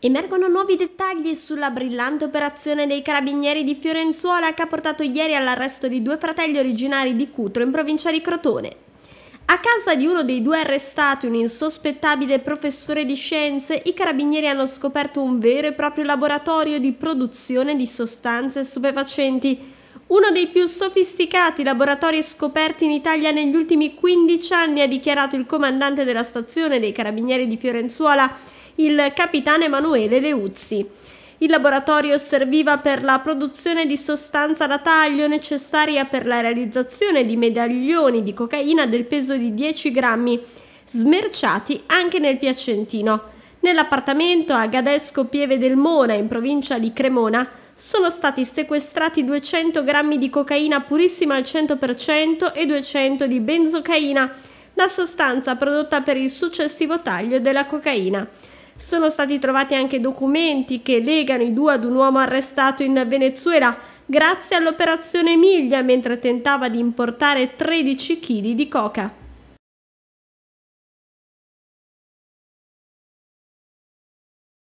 Emergono nuovi dettagli sulla brillante operazione dei carabinieri di Fiorenzuola che ha portato ieri all'arresto di due fratelli originari di Cutro in provincia di Crotone. A casa di uno dei due arrestati, un insospettabile professore di scienze, i carabinieri hanno scoperto un vero e proprio laboratorio di produzione di sostanze stupefacenti, uno dei più sofisticati laboratori scoperti in Italia negli ultimi 15 anni, ha dichiarato il comandante della stazione dei carabinieri di Fiorenzuola, il capitano Emanuele Leuzzi. Il laboratorio serviva per la produzione di sostanza da taglio necessaria per la realizzazione di medaglioni di cocaina del peso di 10 grammi, smerciati anche nel Piacentino. Nell'appartamento a Gadesco Pieve del Mona, in provincia di Cremona, sono stati sequestrati 200 grammi di cocaina purissima al 100% e 200 di benzocaina, la sostanza prodotta per il successivo taglio della cocaina. Sono stati trovati anche documenti che legano i due ad un uomo arrestato in Venezuela grazie all'operazione Emilia mentre tentava di importare 13 kg di coca.